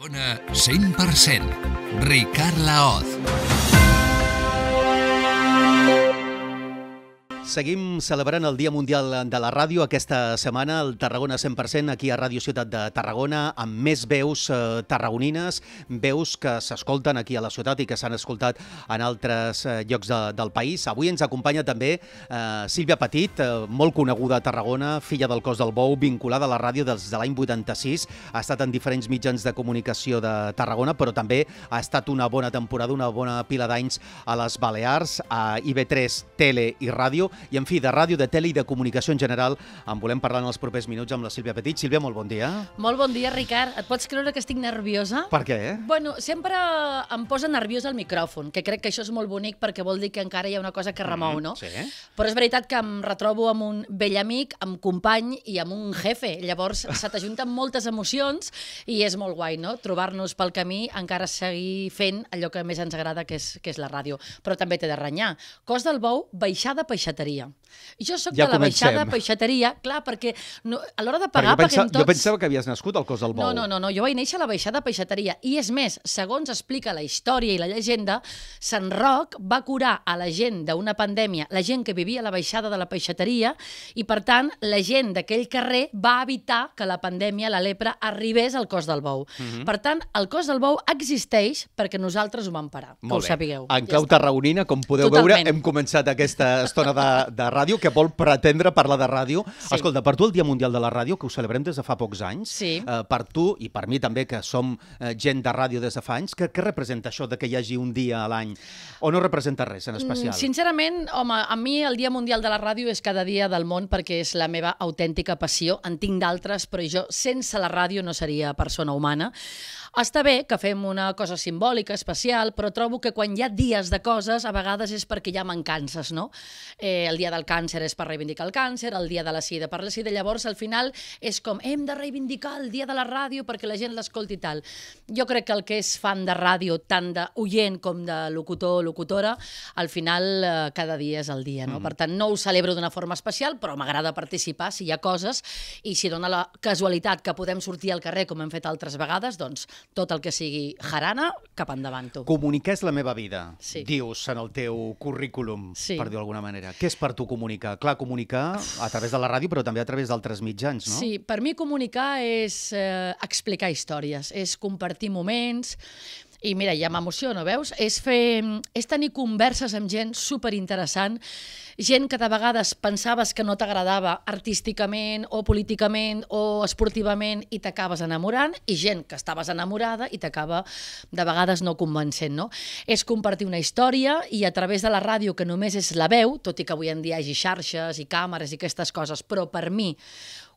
Tarragona 100%. Ricard Laoz. Seguim celebrant el Dia Mundial de la Ràdio. Aquesta setmana el Tarragona 100% aquí a Ràdio Ciutat de Tarragona amb més veus eh, tarragonines, veus que s'escolten aquí a la ciutat i que s'han escoltat en altres eh, llocs de, del país. Avui ens acompanya també eh, Sílvia Petit, eh, molt coneguda a Tarragona, filla del cos del bou, vinculada a la ràdio des de l'any 86. Ha estat en diferents mitjans de comunicació de Tarragona, però també ha estat una bona temporada, una bona pila d'anys a les Balears, a IB3 Tele i Ràdio i, en fi, de ràdio, de tele i de comunicació en general. En volem parlar en els propers minuts amb la Sílvia Petit. Sílvia, molt bon dia. Molt bon dia, Ricard. Et pots creure que estic nerviosa? Per què? Bueno, sempre em posa nerviosa el micròfon, que crec que això és molt bonic perquè vol dir que encara hi ha una cosa que remou, mhm, no? sí. Però és veritat que em retrobo amb un vell amic, amb company i amb un jefe. Llavors se t'ajunten moltes emocions i és molt guai, no? Trobar-nos pel camí, encara seguir fent allò que més ens agrada, que és, que és la ràdio. Però també té de renyar. Cos del bou, baixar de peixateria María. Jo sóc ja de la comencem. baixada peixateria, clar, perquè no, a l'hora de pagar perquè jo pensa, tots... Jo pensava que havies nascut al cos del bou. No, no, no, no, jo vaig néixer a la baixada peixateria. I és més, segons explica la història i la llegenda, Sant Roc va curar a la gent d'una pandèmia, la gent que vivia a la baixada de la peixateria, i per tant la gent d'aquell carrer va evitar que la pandèmia, la lepra, arribés al cos del bou. Mm -hmm. Per tant, el cos del bou existeix perquè nosaltres ho vam parar, Molt que bé. ho sapigueu. En clau ja tarragonina, com podeu Totalment. veure, hem començat aquesta estona de, de ràdio que vol pretendre parlar de ràdio. Sí. Escolta, per tu el Dia Mundial de la Ràdio, que ho celebrem des de fa pocs anys, sí. eh, per tu i per mi també, que som eh, gent de ràdio des de fa anys, què representa això de que hi hagi un dia a l'any? O no representa res en mm, especial? Mm, sincerament, home, a mi el Dia Mundial de la Ràdio és cada dia del món perquè és la meva autèntica passió. En tinc d'altres, però jo sense la ràdio no seria persona humana. Està bé que fem una cosa simbòlica, especial, però trobo que quan hi ha dies de coses, a vegades és perquè hi ha mancances, no? Eh, el dia del càncer és per reivindicar el càncer, el dia de la sida per la sida, llavors al final és com hem de reivindicar el dia de la ràdio perquè la gent l'escolti i tal. Jo crec que el que és fan de ràdio, tant d'oient com de locutor o locutora, al final eh, cada dia és el dia, no? Mm. Per tant, no ho celebro d'una forma especial, però m'agrada participar si hi ha coses i si dona la casualitat que podem sortir al carrer com hem fet altres vegades, doncs tot el que sigui jarana, cap endavant tu. Comunicar és la meva vida, sí. dius en el teu currículum, sí. per dir alguna manera. Què és per tu comunicar? Clar, comunicar a través de la ràdio, però també a través d'altres mitjans, no? Sí, per mi comunicar és eh, explicar històries, és compartir moments, i mira, ja m'emociono, veus? És, fer, és tenir converses amb gent superinteressant, gent que de vegades pensaves que no t'agradava artísticament o políticament o esportivament i t'acabes enamorant, i gent que estaves enamorada i t'acaba de vegades no convencent, no? És compartir una història i a través de la ràdio, que només és la veu, tot i que avui en dia hi hagi xarxes i càmeres i aquestes coses, però per mi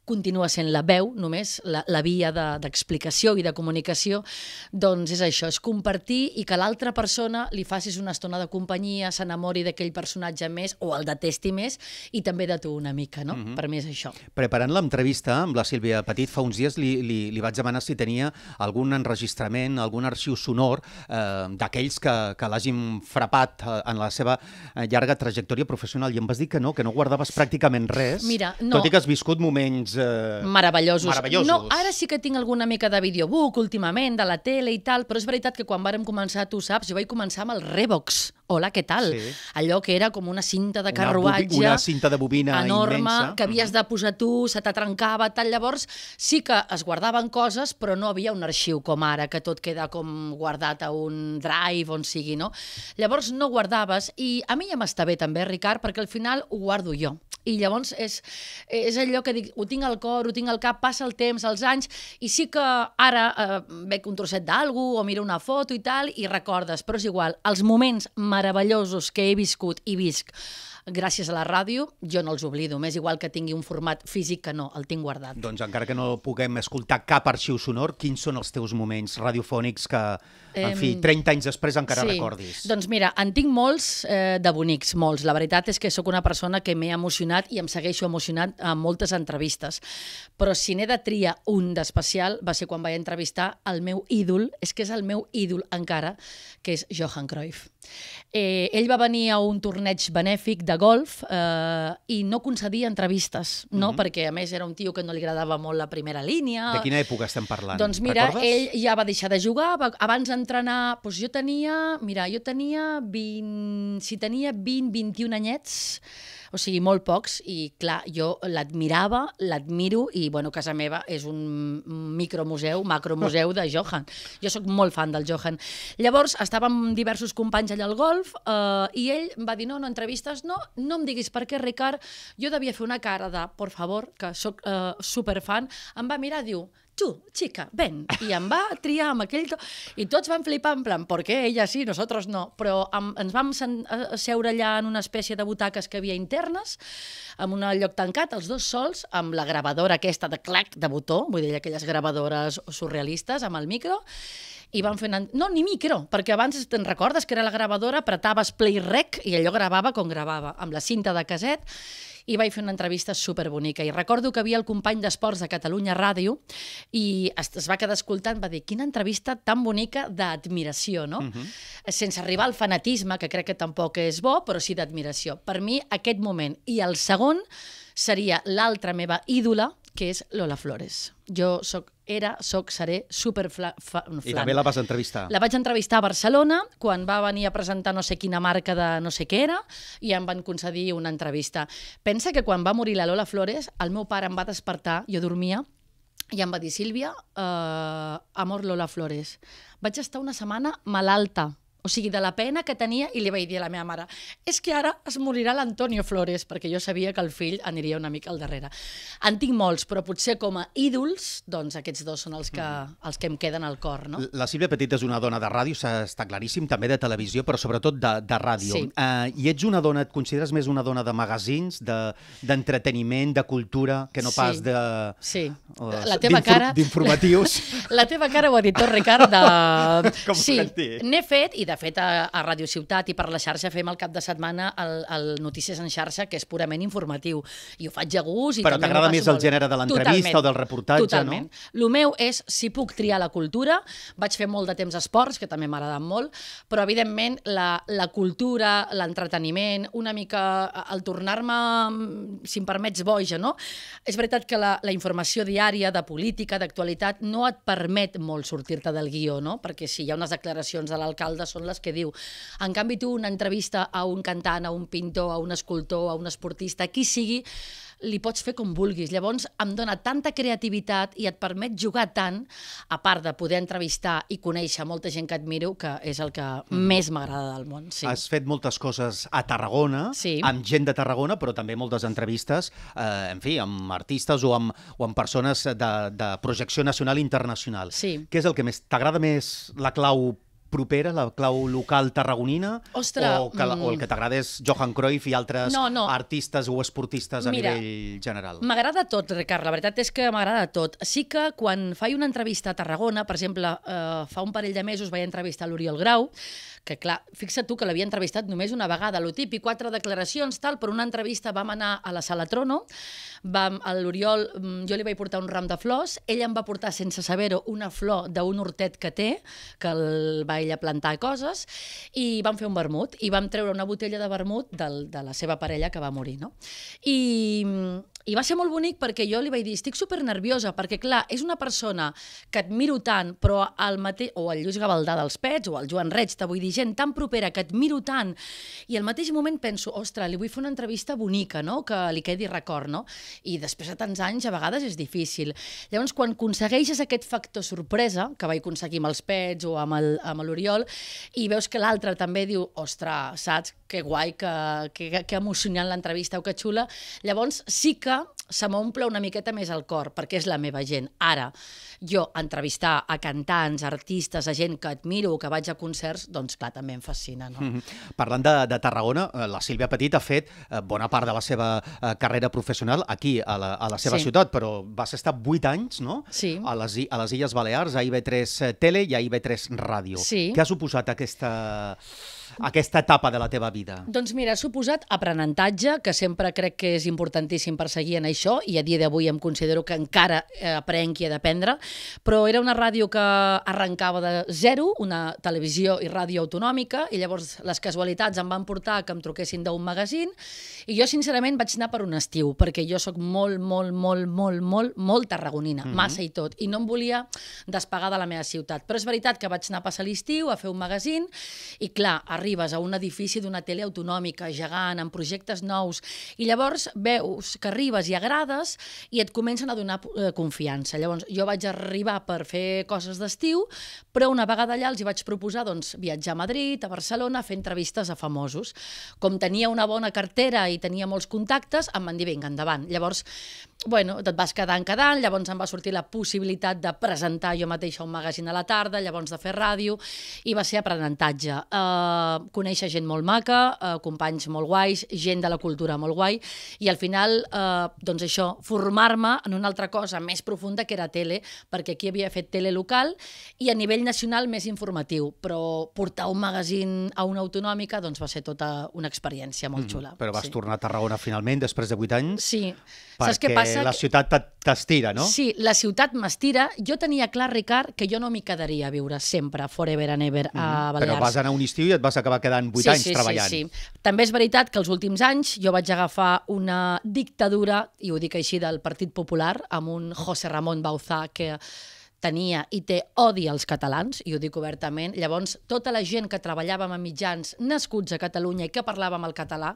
continua sent la veu, només la, la via d'explicació de, i de comunicació, doncs és això, és compartir i que l'altra persona li facis una estona de companyia, s'enamori d'aquell personatge més o el detesti més i també de tu una mica, no? Uh mhm. -huh. Per mi és això. Preparant l'entrevista amb la Sílvia Petit, fa uns dies li, li, li vaig demanar si tenia algun enregistrament, algun arxiu sonor eh, d'aquells que, que l'hagin frapat eh, en la seva eh, llarga trajectòria professional i em vas dir que no, que no guardaves pràcticament res, Mira, no. tot i que has viscut moments aquests... Eh... Meravellosos. Meravellosos. No, ara sí que tinc alguna mica de videobook últimament, de la tele i tal, però és veritat que quan vàrem començar, tu saps, jo vaig començar amb el Revox, Hola, què tal? Sí. Allò que era com una cinta de carruatge... Una, una cinta de bobina enorme, immensa. que havies de posar tu, se t'atrencava, trencava, tal. Llavors sí que es guardaven coses, però no havia un arxiu com ara, que tot queda com guardat a un drive, on sigui, no? Llavors no guardaves, i a mi ja m'està bé també, Ricard, perquè al final ho guardo jo. I llavors és, és allò que dic, ho tinc al cor, ho tinc al cap, passa el temps, els anys, i sí que ara eh, veig un trosset d'algú o miro una foto i tal, i recordes, però és igual, els moments meravellosos que he viscut i visc gràcies a la ràdio, jo no els oblido, més igual que tingui un format físic que no, el tinc guardat. Doncs encara que no puguem escoltar cap arxiu sonor, quins són els teus moments radiofònics que, en fi, 30 anys després encara sí. recordis? Doncs mira, en tinc molts eh, de bonics, molts. La veritat és que sóc una persona que m'he emocionat i em segueixo emocionant a moltes entrevistes. Però si n'he de triar un d'especial va ser quan vaig entrevistar el meu ídol, és que és el meu ídol encara, que és Johan Cruyff. Eh, ell va venir a un torneig benèfic de de golf eh, i no concedia entrevistes, no? Mm -hmm. Perquè, a més, era un tio que no li agradava molt la primera línia. De quina època estem parlant? Doncs mira, Recordes? ell ja va deixar de jugar, va, abans d'entrenar, doncs jo tenia, mira, jo tenia 20, si tenia 20, 21 anyets, o sigui, molt pocs, i clar, jo l'admirava, l'admiro, i bueno, casa meva és un micromuseu, macromuseu de Johan. Jo sóc molt fan del Johan. Llavors, estàvem diversos companys allà al golf, eh, i ell va dir, no, no, entrevistes, no, no em diguis per què, Ricard, jo devia fer una cara de, por favor, que sóc eh, superfan, em va mirar, diu, tu, xica, ven. I em va triar amb aquell... To... I tots van flipar en plan, per què ella sí, nosaltres no? Però amb, ens vam eh, seure allà en una espècie de butaques que havia internes, en un lloc tancat, els dos sols, amb la gravadora aquesta de clac, de botó, vull dir, aquelles gravadores surrealistes, amb el micro, i van fent... No, ni micro, perquè abans te'n recordes que era la gravadora, apretaves play rec i allò gravava com gravava, amb la cinta de caset, i vaig fer una entrevista superbonica. I recordo que havia el company d'Esports de Catalunya Ràdio i es, es va quedar escoltant, va dir, quina entrevista tan bonica d'admiració, no? Uh mhm. -huh. Sense arribar al fanatisme, que crec que tampoc és bo, però sí d'admiració. Per mi, aquest moment. I el segon seria l'altra meva ídola, que és Lola Flores. Jo soc, era, soc, seré super fla, fa, flan. I també la vas entrevistar. La vaig entrevistar a Barcelona, quan va venir a presentar no sé quina marca de no sé què era, i em van concedir una entrevista. Pensa que quan va morir la Lola Flores, el meu pare em va despertar, jo dormia, i em va dir, Sílvia, eh, amor Lola Flores. Vaig estar una setmana malalta, o sigui, de la pena que tenia, i li vaig dir a la meva mare, és que ara es morirà l'Antonio Flores, perquè jo sabia que el fill aniria una mica al darrere. En tinc molts, però potser com a ídols, doncs aquests dos són els que, mm. els que em queden al cor, no? La Sílvia Petit és una dona de ràdio, està claríssim, també de televisió, però sobretot de, de ràdio. Sí. Uh, I ets una dona, et consideres més una dona de magazins, d'entreteniment, de, de cultura, que no sí. pas de... Sí, uh, la teva cara... D'informatius. la teva cara ho ha dit tot, Ricard, de... com sí, n'he fet i de de fet, a, a Radio Ciutat i per la xarxa fem el cap de setmana el, el Notícies en xarxa, que és purament informatiu. I ho faig a gust. I Però t'agrada més el gènere de l'entrevista o del reportatge, totalment. no? El meu és, si puc triar la cultura, vaig fer molt de temps esports, que també m'ha agradat molt, però evidentment la, la cultura, l'entreteniment, una mica el tornar-me, si em permets, boja, no? És veritat que la, la informació diària de política, d'actualitat, no et permet molt sortir-te del guió, no? Perquè si hi ha unes declaracions de l'alcalde, són són les que diu. En canvi, tu una entrevista a un cantant, a un pintor, a un escultor, a un esportista, qui sigui, li pots fer com vulguis. Llavors, em dona tanta creativitat i et permet jugar tant, a part de poder entrevistar i conèixer molta gent que admiro, que és el que mm. més m'agrada del món. Sí. Has fet moltes coses a Tarragona, sí. amb gent de Tarragona, però també moltes entrevistes, eh, en fi, amb artistes o amb, o amb persones de, de projecció nacional i internacional. Sí. Què és el que més t'agrada més la clau propera, la clau local tarragonina? Ostres, o, que, o el mm. que t'agrada és Johan Cruyff i altres no, no. artistes o esportistes a Mira, nivell general? M'agrada tot, Ricard, la veritat és que m'agrada tot. Sí que quan faig una entrevista a Tarragona, per exemple, eh, fa un parell de mesos vaig entrevistar l'Oriol Grau, que clar, fixa tu que l'havia entrevistat només una vegada, lo típic, quatre declaracions, tal, per una entrevista vam anar a la Sala Trono, vam, a l'Oriol mm, jo li vaig portar un ram de flors, ell em va portar, sense saber-ho, una flor d'un hortet que té, que el va ella plantar coses, i vam fer un vermut, i vam treure una botella de vermut del, de la seva parella que va morir, no? I, mm, i va ser molt bonic perquè jo li vaig dir, estic super nerviosa, perquè clar, és una persona que admiro tant, però al mateix... o el Lluís Gavaldà dels Pets, o el Joan Reig, te vull dir, gent tan propera que admiro tant i al mateix moment penso, ostres, li vull fer una entrevista bonica, no? que li quedi record, no? I després de tants anys a vegades és difícil. Llavors, quan aconsegueixes aquest factor sorpresa, que vaig aconseguir amb els pets o amb l'Oriol, i veus que l'altre també diu, ostres, saps, que guai, que, que, que emocionant l'entrevista o oh, que xula, llavors sí que se m'omple una miqueta més el cor, perquè és la meva gent. Ara, jo entrevistar a cantants, artistes, a gent que admiro o que vaig a concerts, doncs clar, també em fascina. No? Mm -hmm. Parlant de, de Tarragona, eh, la Sílvia Petit ha fet eh, bona part de la seva eh, carrera professional aquí, a la, a la seva sí. ciutat, però vas estar 8 anys no? sí. a, les, a les Illes Balears, a IB3 Tele i a IB3 Ràdio. Sí. Què ha suposat aquesta aquesta etapa de la teva vida? Doncs mira, ha suposat aprenentatge, que sempre crec que és importantíssim perseguir en això, i a dia d'avui em considero que encara eh, aprenc i he d'aprendre, però era una ràdio que arrencava de zero, una televisió i ràdio autonòmica, i llavors les casualitats em van portar que em truquessin d'un magazín, i jo sincerament vaig anar per un estiu, perquè jo sóc molt, molt, molt, molt, molt, molt tarragonina, mm -hmm. massa i tot, i no em volia despegar de la meva ciutat. Però és veritat que vaig anar a passar l'estiu a fer un magazín, i clar, arribes a un edifici d'una tele autonòmica, gegant, amb projectes nous, i llavors veus que arribes i agrades i et comencen a donar eh, confiança. Llavors, jo vaig arribar per fer coses d'estiu, però una vegada allà els hi vaig proposar doncs, viatjar a Madrid, a Barcelona, a fer entrevistes a famosos. Com tenia una bona cartera i tenia molts contactes, em van dir, vinga, endavant. Llavors, bueno, et vas quedant, quedant, llavors em va sortir la possibilitat de presentar jo mateixa un magazín a la tarda, llavors de fer ràdio, i va ser aprenentatge. Uh, Eh, conèixer gent molt maca, eh, companys molt guais, gent de la cultura molt guai, i al final, eh, doncs això, formar-me en una altra cosa més profunda que era tele, perquè aquí havia fet tele local i a nivell nacional més informatiu, però portar un magazín a una autonòmica doncs va ser tota una experiència molt mhm, xula. Mm, però vas sí. tornar a Tarragona finalment, després de 8 anys? Sí. Perquè Saps què passa? la ciutat t'estira, no? Sí, la ciutat m'estira. Jo tenia clar, Ricard, que jo no m'hi quedaria a viure sempre, forever and ever, a mhm. Balears. Però vas anar un estiu i et vas acabar quedant 8 sí, anys sí, treballant. Sí, sí. També és veritat que els últims anys jo vaig agafar una dictadura, i ho dic així, del Partit Popular, amb un José Ramón Bauzá que tenia i té odi als catalans, i ho dic obertament. Llavors, tota la gent que treballàvem a mitjans nascuts a Catalunya i que parlàvem el català,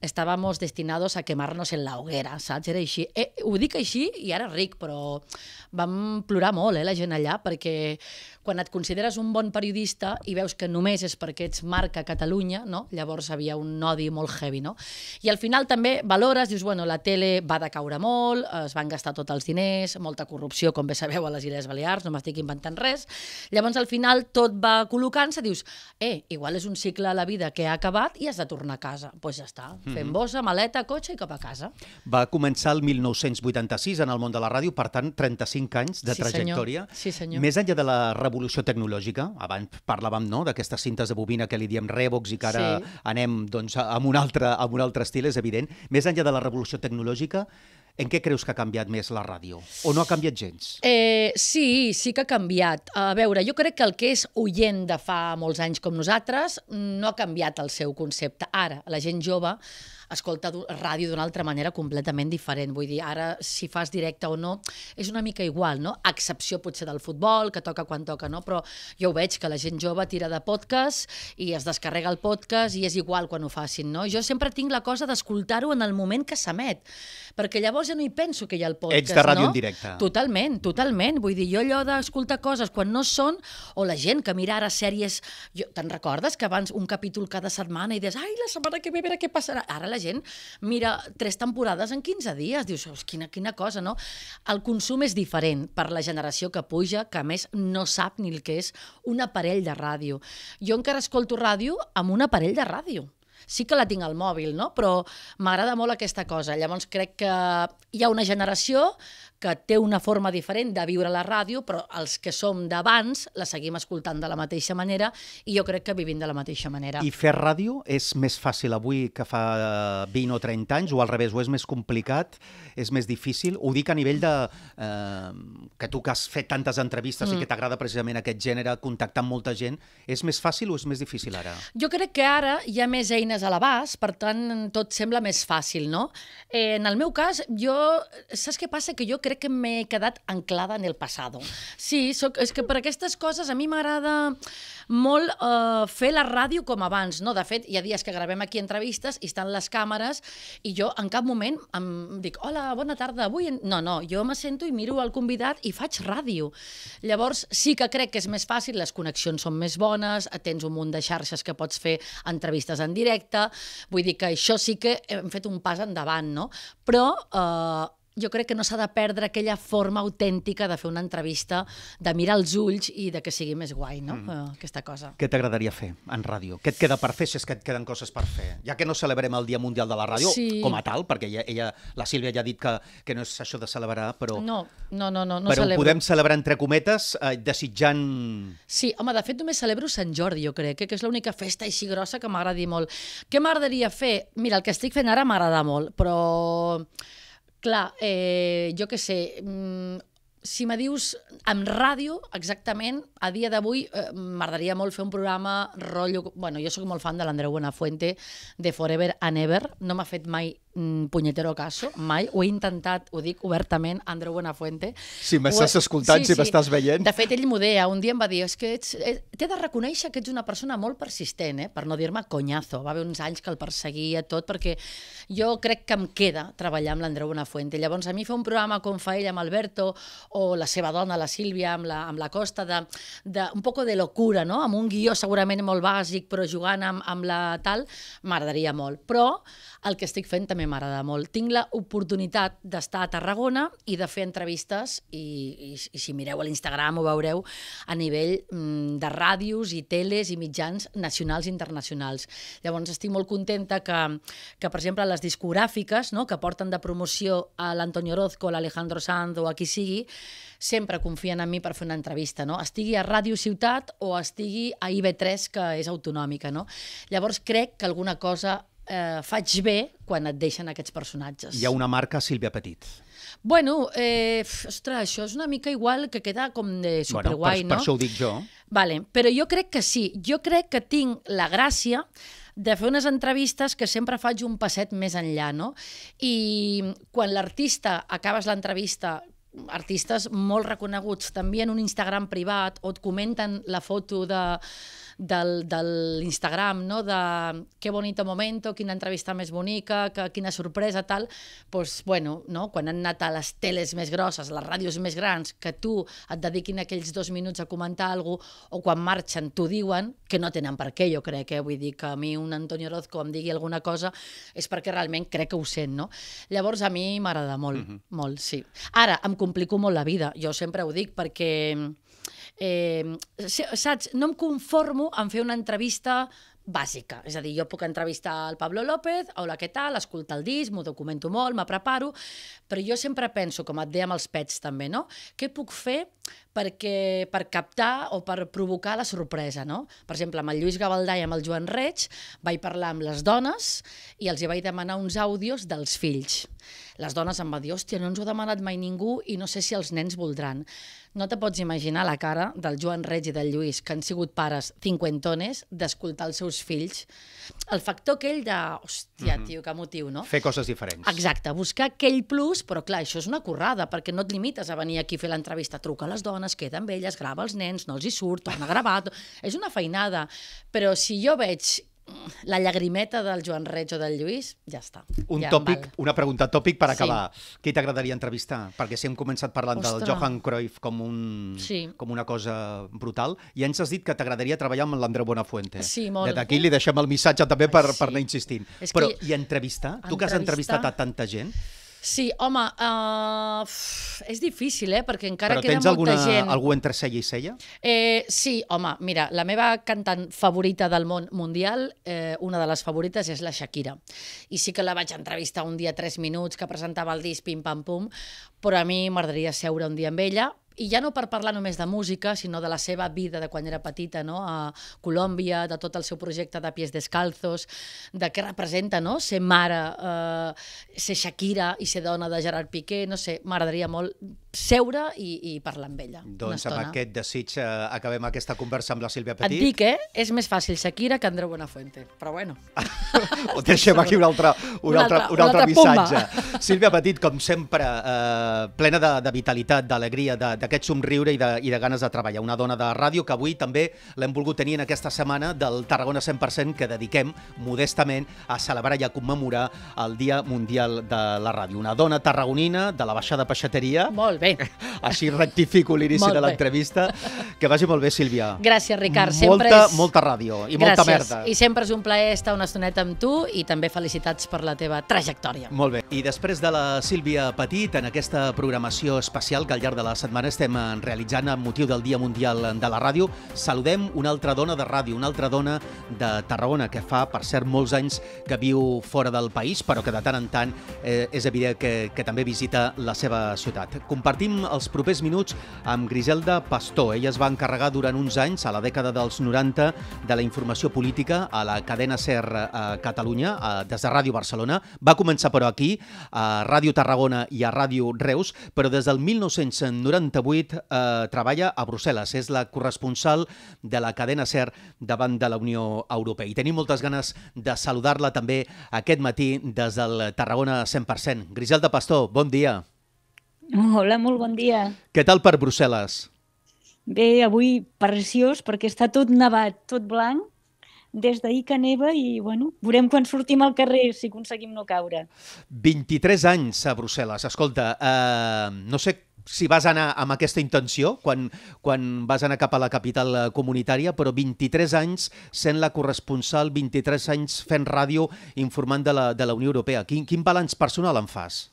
estàvamos destinados a quemar-nos en la hoguera, saps? Era així. Eh, ho dic així i ara ric, però vam plorar molt, eh, la gent allà, perquè quan et consideres un bon periodista i veus que només és perquè ets marca Catalunya, no? llavors havia un odi molt heavy. No? I al final també valores, dius, bueno, la tele va caure molt, es van gastar tots els diners, molta corrupció, com bé sabeu, a les Illes Balears, no m'estic inventant res. Llavors al final tot va col·locant-se, dius, eh, igual és un cicle a la vida que ha acabat i has de tornar a casa. Doncs pues ja està, hmm fent mhm. bossa, maleta, cotxe i cap a casa. Va començar el 1986 en el món de la ràdio, per tant, 35 anys de sí, trajectòria. Senyor. Sí, senyor. Més enllà de la revolució tecnològica, abans parlàvem no, d'aquestes cintes de bobina que li diem Revox i que ara sí. anem doncs, amb, un altre, amb un altre estil, és evident. Més enllà de la revolució tecnològica, en què creus que ha canviat més la ràdio? O no ha canviat gens? Eh, sí, sí que ha canviat. A veure, jo crec que el que és oient de fa molts anys com nosaltres no ha canviat el seu concepte. Ara, la gent jove escolta ràdio d'una altra manera completament diferent. Vull dir, ara, si fas directe o no, és una mica igual, no? A excepció potser del futbol, que toca quan toca, no? Però jo ho veig, que la gent jove tira de podcast i es descarrega el podcast i és igual quan ho facin, no? Jo sempre tinc la cosa d'escoltar-ho en el moment que s'emet, perquè llavors ja no hi penso que hi ha el podcast, Ets de ràdio no? en directe. Totalment, totalment. Vull dir, jo allò d'escoltar coses quan no són, o la gent que mira ara sèries... Jo, Te'n recordes que abans un capítol cada setmana i dius, ai, la setmana que ve, a veure què passarà. Ara la la gent mira tres temporades en 15 dies. Dius, quina, quina cosa, no? El consum és diferent per la generació que puja, que a més no sap ni el que és un aparell de ràdio. Jo encara escolto ràdio amb un aparell de ràdio sí que la tinc al mòbil, no? però m'agrada molt aquesta cosa. Llavors crec que hi ha una generació que té una forma diferent de viure la ràdio, però els que som d'abans la seguim escoltant de la mateixa manera i jo crec que vivim de la mateixa manera. I fer ràdio és més fàcil avui que fa 20 eh, o 30 anys, o al revés, o és més complicat, és més difícil? Ho dic a nivell de... Eh, que tu que has fet tantes entrevistes mm. i que t'agrada precisament aquest gènere, contactar amb molta gent, és més fàcil o és més difícil ara? Jo crec que ara hi ha més eines a l'abast, per tant, tot sembla més fàcil, no? Eh, en el meu cas, jo... Saps què passa? Que jo crec que m'he quedat anclada en el passat. Sí, soc, és que per aquestes coses a mi m'agrada molt eh, fer la ràdio com abans, no? De fet, hi ha dies que gravem aquí entrevistes i estan les càmeres i jo en cap moment em dic hola, bona tarda, avui... No, no, jo me sento i miro el convidat i faig ràdio. Llavors, sí que crec que és més fàcil, les connexions són més bones, tens un munt de xarxes que pots fer entrevistes en directe, vull dir que això sí que hem fet un pas endavant, no? Però eh, jo crec que no s'ha de perdre aquella forma autèntica de fer una entrevista, de mirar els ulls i de que sigui més guai, no? Mm. Eh, aquesta cosa. Què t'agradaria fer en ràdio? Què et queda per fer si és que et queden coses per fer? Ja que no celebrem el Dia Mundial de la Ràdio sí. com a tal, perquè ella, ella, la Sílvia ja ha dit que, que no és això de celebrar, però... No, no, no, no, no però celebro. podem celebrar entre cometes eh, desitjant... Sí, home, de fet només celebro Sant Jordi, jo crec, que, eh, que és l'única festa així grossa que m'agradi molt. Què m'agradaria fer? Mira, el que estic fent ara m'agrada molt, però Clar, eh, jo que sé, mm, si me dius amb ràdio, exactament, a dia d'avui eh, m'agradaria molt fer un programa rotllo... Bueno, jo sóc molt fan de l'Andreu Buenafuente, de Forever and Ever. No m'ha fet mai mm, punyetero caso, mai. Ho he intentat, ho dic obertament, Andreu Buenafuente. Si m'estàs escoltant, sí, si sí. m'estàs veient... De fet, ell m'ho deia. Un dia em va dir, es que ets... Eh, t'he de reconèixer que ets una persona molt persistent, eh? per no dir-me conyazo. Va haver uns anys que el perseguia tot, perquè jo crec que em queda treballar amb l'Andreu Buenafuente. Llavors, a mi fer un programa com fa ell amb Alberto, o la seva dona, la Sílvia, amb la, amb la Costa, de de, un poc de locura, no? amb un guió segurament molt bàsic, però jugant amb, amb la tal, m'agradaria molt. Però el que estic fent també m'agrada molt. Tinc l'oportunitat d'estar a Tarragona i de fer entrevistes, i, i, i si mireu a l'Instagram ho veureu, a nivell mm, de ràdios i teles i mitjans nacionals i internacionals. Llavors estic molt contenta que, que per exemple, les discogràfiques no? que porten de promoció a l'Antonio Orozco, l'Alejandro Sanz o a qui sigui, sempre confien en mi per fer una entrevista, no? Estigui a Ràdio Ciutat o estigui a IB3, que és autonòmica, no? Llavors crec que alguna cosa eh, faig bé quan et deixen aquests personatges. Hi ha una marca Sílvia Petit. Bueno, eh, ostres, això és una mica igual que queda com de superguai, bueno, per, no? Per això ho dic jo. Vale, però jo crec que sí. Jo crec que tinc la gràcia de fer unes entrevistes que sempre faig un passet més enllà, no? I quan l'artista acabes l'entrevista artistes molt reconeguts, també en un Instagram privat o et comenten la foto de del, de l'Instagram, no? de que bonito momento, quina entrevista més bonica, que, quina sorpresa, tal, doncs, bueno, no? quan han anat a les teles més grosses, les ràdios més grans, que tu et dediquin aquells dos minuts a comentar alguna cosa, o quan marxen t'ho diuen, que no tenen per què, jo crec, eh? vull dir que a mi un Antonio Orozco em digui alguna cosa és perquè realment crec que ho sent, no? Llavors a mi m'agrada molt, uh mhm. -huh. molt, sí. Ara, em complico molt la vida, jo sempre ho dic, perquè Eh, saps? No em conformo en fer una entrevista bàsica. És a dir, jo puc entrevistar el Pablo López, hola, què tal, escolta el disc, m'ho documento molt, me preparo, però jo sempre penso, com et deia amb els pets també, no? Què puc fer perquè, per captar o per provocar la sorpresa, no? Per exemple, amb el Lluís Gavaldà i amb el Joan Reig vaig parlar amb les dones i els hi vaig demanar uns àudios dels fills les dones em va dir, hòstia, no ens ho ha demanat mai ningú i no sé si els nens voldran. No te pots imaginar la cara del Joan Reig i del Lluís, que han sigut pares cinquentones, d'escoltar els seus fills. El factor aquell de, hòstia, mm -hmm. tio, que motiu, no? Fer coses diferents. Exacte, buscar aquell plus, però clar, això és una currada, perquè no et limites a venir aquí a fer l'entrevista, truca a les dones, queda amb elles, grava els nens, no els hi surt, torna a gravar... És una feinada, però si jo veig Mm, la llagrimeta del Joan Reig o del Lluís, ja està. Un ja tòpic, una pregunta tòpic per acabar. Sí. Qui t'agradaria entrevistar? Perquè si hem començat parlant Ostres. del Johan Cruyff com, un, sí. com una cosa brutal, i ens has dit que t'agradaria treballar amb l'Andreu Bonafuente. Sí, molt. Des d'aquí li deixem el missatge també per, Ai, sí. per anar insistint. És Però, que... i entrevistar? entrevistar? Tu que has entrevistat a tanta gent... Sí, home, uh, és difícil, eh? Perquè encara Però queda molta alguna, gent. algú entre cella i cella? Eh, sí, home, mira, la meva cantant favorita del món mundial, eh, una de les favorites és la Shakira. I sí que la vaig entrevistar un dia 3 minuts, que presentava el disc Pim Pam Pum, però a mi m'agradaria seure un dia amb ella, i ja no per parlar només de música, sinó de la seva vida de quan era petita, no? a Colòmbia, de tot el seu projecte de Pies Descalzos, de què representa no? ser mare, eh, ser Shakira i ser dona de Gerard Piqué, no sé, m'agradaria molt seure i, i parlar amb ella. Doncs amb aquest desig eh, acabem aquesta conversa amb la Sílvia Petit. Et dic, eh? És més fàcil Shakira que Andreu Buenafuente, però bueno. Ho deixem aquí un altre, un, un altre, un altre, un altre missatge. Pumba. Sílvia Petit, com sempre, eh, plena de, de vitalitat, d'alegria, d'aquest somriure i de, i de ganes de treballar. Una dona de ràdio que avui també l'hem volgut tenir en aquesta setmana del Tarragona 100% que dediquem modestament a celebrar i a commemorar el Dia Mundial de la Ràdio. Una dona tarragonina de la Baixada Peixateria. Molt bé bé. Així rectifico l'inici de l'entrevista. Que vagi molt bé, Sílvia. Gràcies, Ricard. Sempre molta, és... molta ràdio i Gràcies. molta merda. I sempre és un plaer estar una estoneta amb tu i també felicitats per la teva trajectòria. Molt bé. I després de la Sílvia Petit, en aquesta programació especial que al llarg de la setmana estem eh, realitzant amb motiu del Dia Mundial de la Ràdio, saludem una altra dona de ràdio, una altra dona de Tarragona, que fa, per cert, molts anys que viu fora del país, però que de tant en tant eh, és evident que, que també visita la seva ciutat. Compartim Compartim els propers minuts amb Griselda Pastor. Ella es va encarregar durant uns anys, a la dècada dels 90, de la informació política a la cadena SER a eh, Catalunya, a, eh, des de Ràdio Barcelona. Va començar, però, aquí, a Ràdio Tarragona i a Ràdio Reus, però des del 1998 eh, treballa a Brussel·les. És la corresponsal de la cadena SER davant de la Unió Europea. I tenim moltes ganes de saludar-la també aquest matí des del Tarragona 100%. Griselda Pastor, bon dia. Hola, molt bon dia. Què tal per Brussel·les? Bé, avui preciós perquè està tot nevat, tot blanc, des d'ahir que neva i, bueno, veurem quan sortim al carrer si aconseguim no caure. 23 anys a Brussel·les. Escolta, eh, no sé si vas anar amb aquesta intenció quan, quan vas anar cap a la capital eh, comunitària, però 23 anys sent la corresponsal, 23 anys fent ràdio informant de la, de la Unió Europea. Quin, quin balanç personal en fas?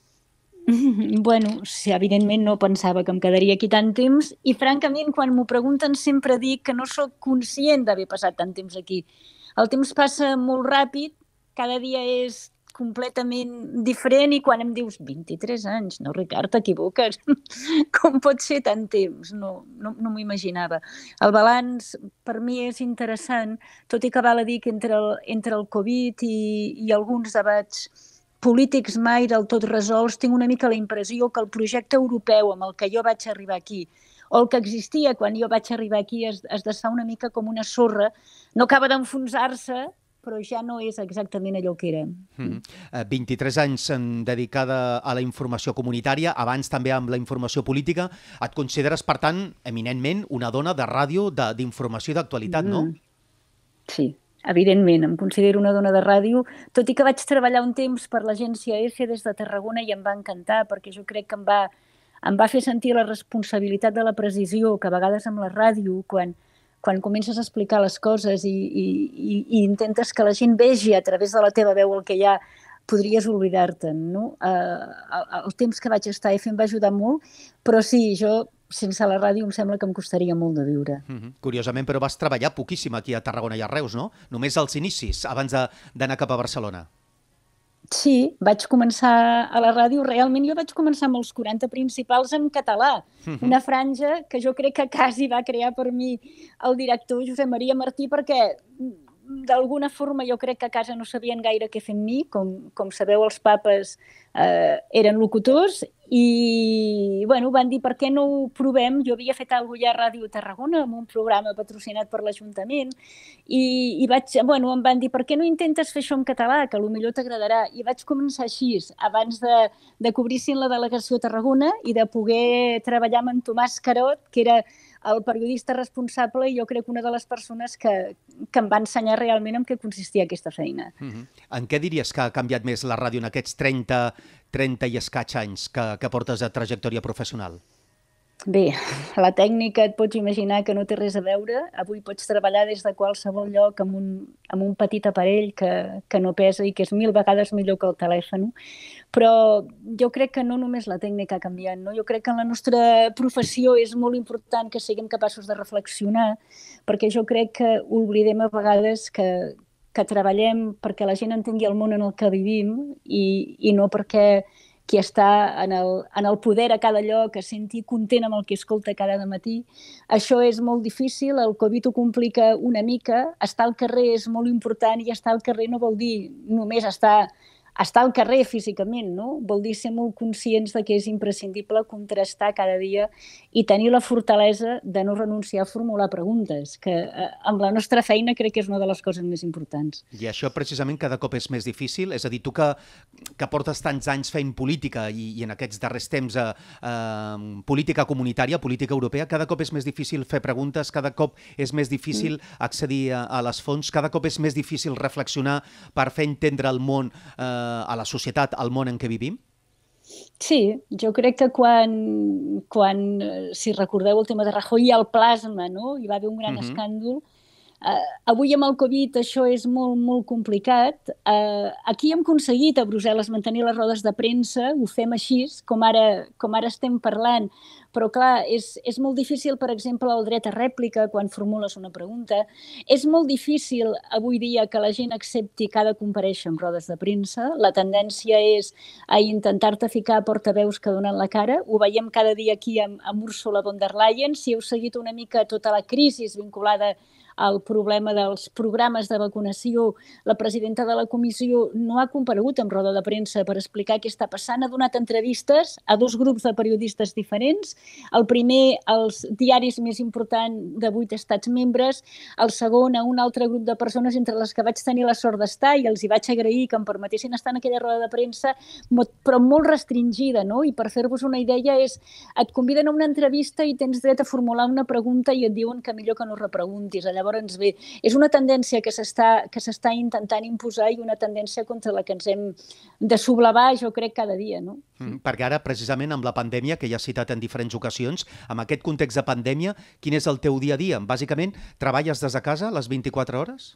Bueno, sí, evidentment no pensava que em quedaria aquí tant temps i francament quan m'ho pregunten sempre dic que no sóc conscient d'haver passat tant temps aquí. El temps passa molt ràpid, cada dia és completament diferent i quan em dius 23 anys, no Ricard, t'equivoques, com pot ser tant temps? No, no, no m'ho imaginava. El balanç per mi és interessant, tot i que val a dir que entre el, entre el Covid i, i alguns debats polítics mai del tot resolts, tinc una mica la impressió que el projecte europeu amb el que jo vaig arribar aquí o el que existia quan jo vaig arribar aquí es, es desfà una mica com una sorra, no acaba d'enfonsar-se, però ja no és exactament allò que era. Mm -hmm. 23 anys dedicada a la informació comunitària, abans també amb la informació política. Et consideres, per tant, eminentment una dona de ràdio, d'informació d'actualitat, mm -hmm. no? Mm-hmm. Sí, Evidentment, em considero una dona de ràdio, tot i que vaig treballar un temps per l'agència EFE des de Tarragona i em va encantar, perquè jo crec que em va, em va fer sentir la responsabilitat de la precisió, que a vegades amb la ràdio, quan, quan comences a explicar les coses i, i, i, i intentes que la gent vegi a través de la teva veu el que hi ha, podries oblidar-te'n, no? Uh, el, el temps que vaig estar a EFE em va ajudar molt, però sí, jo sense la ràdio em sembla que em costaria molt de viure. Mm -hmm. Curiosament, però vas treballar poquíssim aquí a Tarragona i a Reus, no? Només als inicis, abans d'anar cap a Barcelona. Sí, vaig començar a la ràdio, realment jo vaig començar amb els 40 principals en català, mm -hmm. una franja que jo crec que quasi va crear per mi el director Josep Maria Martí, perquè mm, d'alguna forma jo crec que a casa no sabien gaire què fer amb mi, com, com sabeu els papes eh, eren locutors i bueno, van dir per què no ho provem, jo havia fet alguna cosa ja a Ràdio Tarragona amb un programa patrocinat per l'Ajuntament i, i vaig, bueno, em van dir per què no intentes fer això en català, que millor t'agradarà i vaig començar així, abans de, de cobrissin la delegació a Tarragona i de poder treballar amb en Tomàs Carot, que era el periodista responsable i jo crec que una de les persones que, que em va ensenyar realment en què consistia aquesta feina. Mm -hmm. En què diries que ha canviat més la ràdio en aquests 30, 30 i escaig anys que, que portes de trajectòria professional? Bé, la tècnica et pots imaginar que no té res a veure. Avui pots treballar des de qualsevol lloc amb un, amb un petit aparell que, que no pesa i que és mil vegades millor que el telèfon. Però jo crec que no només la tècnica ha canviat. No? Jo crec que en la nostra professió és molt important que siguem capaços de reflexionar, perquè jo crec que oblidem a vegades que, que treballem perquè la gent entengui el món en el que vivim i, i no perquè qui està en el, en el poder a cada lloc, a sentir content amb el que escolta cada matí. Això és molt difícil, el Covid ho complica una mica, estar al carrer és molt important i estar al carrer no vol dir només estar estar al carrer físicament, no? Vol dir ser molt conscients de que és imprescindible contrastar cada dia i tenir la fortalesa de no renunciar a formular preguntes, que eh, amb la nostra feina crec que és una de les coses més importants. I això precisament cada cop és més difícil? És a dir, tu que, que portes tants anys fent política i, i en aquests darrers temps eh, eh, política comunitària, política europea, cada cop és més difícil fer preguntes, cada cop és més difícil mm. accedir a, a les fonts, cada cop és més difícil reflexionar per fer entendre el món eh, Eh, a la societat, al món en què vivim? Sí, jo crec que quan, quan eh, si recordeu el tema de Rajoy, i el plasma, no? Hi va haver un gran uh mhm. -huh. escàndol Uh, avui amb el Covid això és molt, molt complicat. Uh, aquí hem aconseguit a Brussel·les mantenir les rodes de premsa, ho fem així, com ara, com ara estem parlant. Però, clar, és, és molt difícil, per exemple, el dret a rèplica quan formules una pregunta. És molt difícil avui dia que la gent accepti que ha de compareixer rodes de premsa. La tendència és a intentar-te ficar portaveus que donen la cara. Ho veiem cada dia aquí amb, amb Úrsula von der Leyen. Si heu seguit una mica tota la crisi vinculada a el problema dels programes de vacunació. La presidenta de la comissió no ha comparegut amb roda de premsa per explicar què està passant. Ha donat entrevistes a dos grups de periodistes diferents. El primer, als diaris més importants de vuit estats membres. El segon, a un altre grup de persones entre les que vaig tenir la sort d'estar i els hi vaig agrair que em permetessin estar en aquella roda de premsa, però molt restringida, no? I per fer-vos una idea és, et conviden a una entrevista i tens dret a formular una pregunta i et diuen que millor que no repreguntis. Allà Llavors, bé, és una tendència que s'està intentant imposar i una tendència contra la que ens hem de sublevar, jo crec, cada dia. No? Mm, perquè ara, precisament, amb la pandèmia, que ja has citat en diferents ocasions, amb aquest context de pandèmia, quin és el teu dia a dia? Bàsicament, treballes des de casa les 24 hores?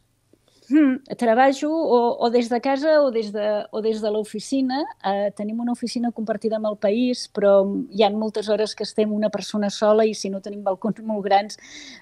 hmm, treballo o, o des de casa o des de, o des de l'oficina. Eh, tenim una oficina compartida amb el país, però hi han moltes hores que estem una persona sola i si no tenim balcons molt grans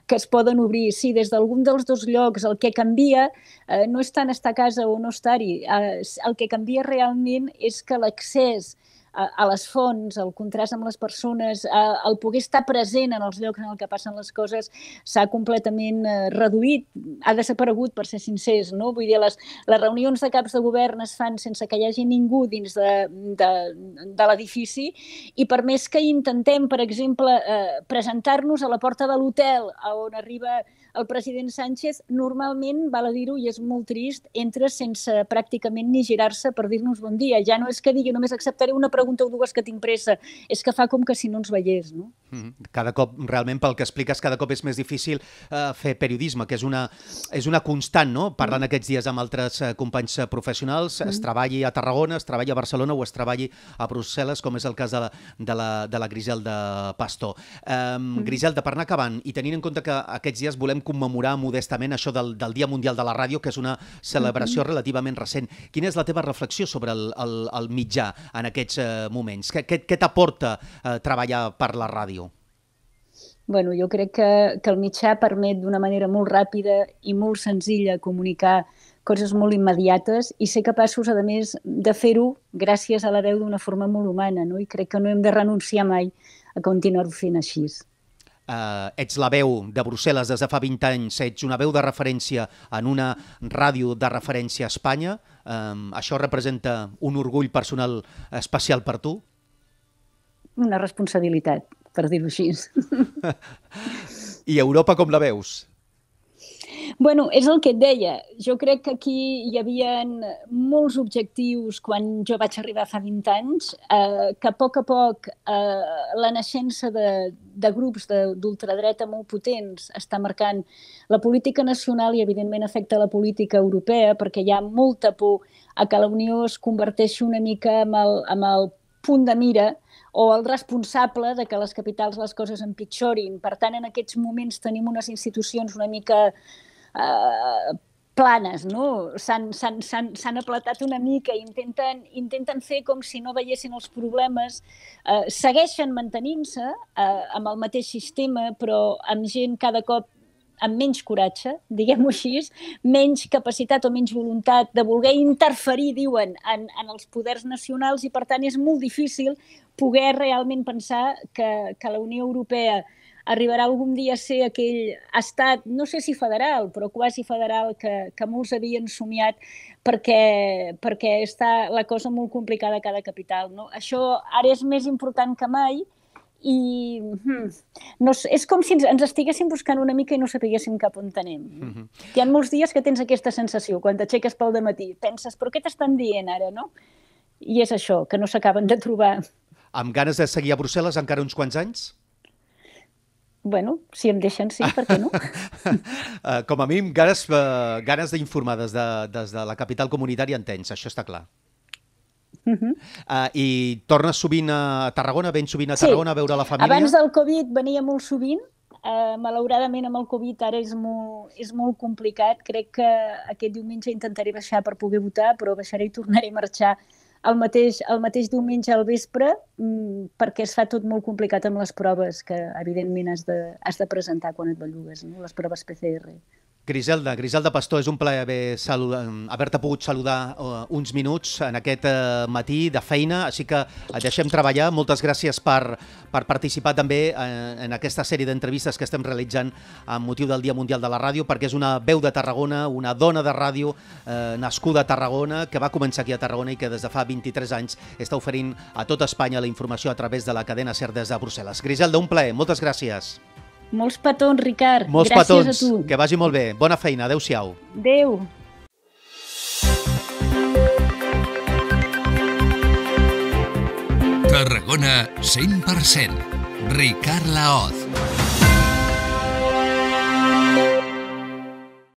que es poden obrir. Sí, des d'algun dels dos llocs el que canvia eh, no és tant estar a casa o no estar-hi. Uh, el que canvia realment és que l'accés a, les fonts, el contrast amb les persones, el poder estar present en els llocs en el que passen les coses s'ha completament eh, reduït, ha desaparegut, per ser sincers, no? Vull dir, les, les reunions de caps de govern es fan sense que hi hagi ningú dins de, de, de l'edifici i per més que intentem, per exemple, eh, presentar-nos a la porta de l'hotel on arriba el president Sánchez normalment, val a dir-ho, i és molt trist, entra sense pràcticament ni girar-se per dir-nos bon dia. Ja no és que digui només acceptaré una pregunta o dues que tinc pressa, és que fa com que si no ens veiés, no? Mm-hmm. Cada cop, realment, pel que expliques, cada cop és més difícil eh, fer periodisme, que és una, és una constant, no? Parlant mm. aquests dies amb altres eh, companys eh, professionals, mm. es mm-hmm. treballi a Tarragona, es treballi a Barcelona o es treballi a Brussel·les, com és el cas de la, de la, de la Griselda Pastor. Um, mm. Griselda, per anar acabant, i tenint en compte que aquests dies volem commemorar modestament això del, del Dia Mundial de la Ràdio, que és una celebració mm -hmm. relativament recent. Quina és la teva reflexió sobre el, el, el mitjà en aquests eh, moments? Què, què, què t'aporta eh, treballar per la ràdio? Bueno, jo crec que, que el mitjà permet d'una manera molt ràpida i molt senzilla comunicar coses molt immediates i ser capaços, a més, de fer-ho gràcies a la veu d'una forma molt humana, no? I crec que no hem de renunciar mai a continuar-ho fent així eh, ets la veu de Brussel·les des de fa 20 anys, ets una veu de referència en una ràdio de referència a Espanya, eh, això representa un orgull personal especial per tu? Una responsabilitat, per dir-ho així. I Europa com la veus? bueno, és el que et deia. Jo crec que aquí hi havia molts objectius quan jo vaig arribar fa 20 anys, eh, que a poc a poc eh, la naixença de, de grups d'ultradreta molt potents està marcant la política nacional i, evidentment, afecta la política europea perquè hi ha molta por a que la Unió es converteixi una mica amb el, amb el punt de mira o el responsable de que les capitals les coses empitjorin. Per tant, en aquests moments tenim unes institucions una mica eh, eh, planes, no? S'han aplatat una mica, i intenten, intenten fer com si no veiessin els problemes, eh, segueixen mantenint-se eh, amb el mateix sistema, però amb gent cada cop amb menys coratge, diguem-ho així, menys capacitat o menys voluntat de voler interferir, diuen, en, en els poders nacionals i, per tant, és molt difícil poder realment pensar que, que la Unió Europea arribarà algun dia a ser aquell estat, no sé si federal, però quasi federal, que, que molts havien somiat perquè, perquè està la cosa molt complicada a cada capital. No? Això ara és més important que mai i hmm, no, és com si ens, ens estiguéssim buscant una mica i no sapiguéssim cap on anem. Mm -hmm. Hi ha molts dies que tens aquesta sensació, quan t'aixeques pel matí, penses, però què t'estan dient ara, no? I és això, que no s'acaben de trobar. Amb ganes de seguir a Brussel·les encara uns quants anys? bueno, si em deixen, sí, per què no? Eh, com a mínim, ganes, eh, ganes d'informar des, de, des de la capital comunitària en tens, això està clar. Uh -huh. uh, I tornes sovint a Tarragona, ben sovint a Tarragona sí. a veure la família? Abans del Covid venia molt sovint, Uh, malauradament amb el Covid ara és molt, és molt complicat. Crec que aquest diumenge intentaré baixar per poder votar, però baixaré i tornaré a marxar el mateix, el mateix diumenge al vespre mm, perquè es fa tot molt complicat amb les proves que, evidentment, has de, has de presentar quan et bellugues, no? les proves PCR. Griselda, Griselda Pastor, és un plaer eh, haver-te haver pogut saludar uh, uns minuts en aquest uh, matí de feina, així que et deixem treballar. Moltes gràcies per, per participar també en, en aquesta sèrie d'entrevistes que estem realitzant amb motiu del Dia Mundial de la Ràdio, perquè és una veu de Tarragona, una dona de ràdio uh, nascuda a Tarragona, que va començar aquí a Tarragona i que des de fa 23 anys està oferint a tot Espanya la informació a través de la cadena CERT des de Brussel·les. Griselda, un plaer, moltes gràcies. Molts petons, Ricard. Molts Gràcies petons. a tu. Que vagi molt bé. Bona feina. Adéu-siau. Adéu. Tarragona 100%. Ricard Laoz.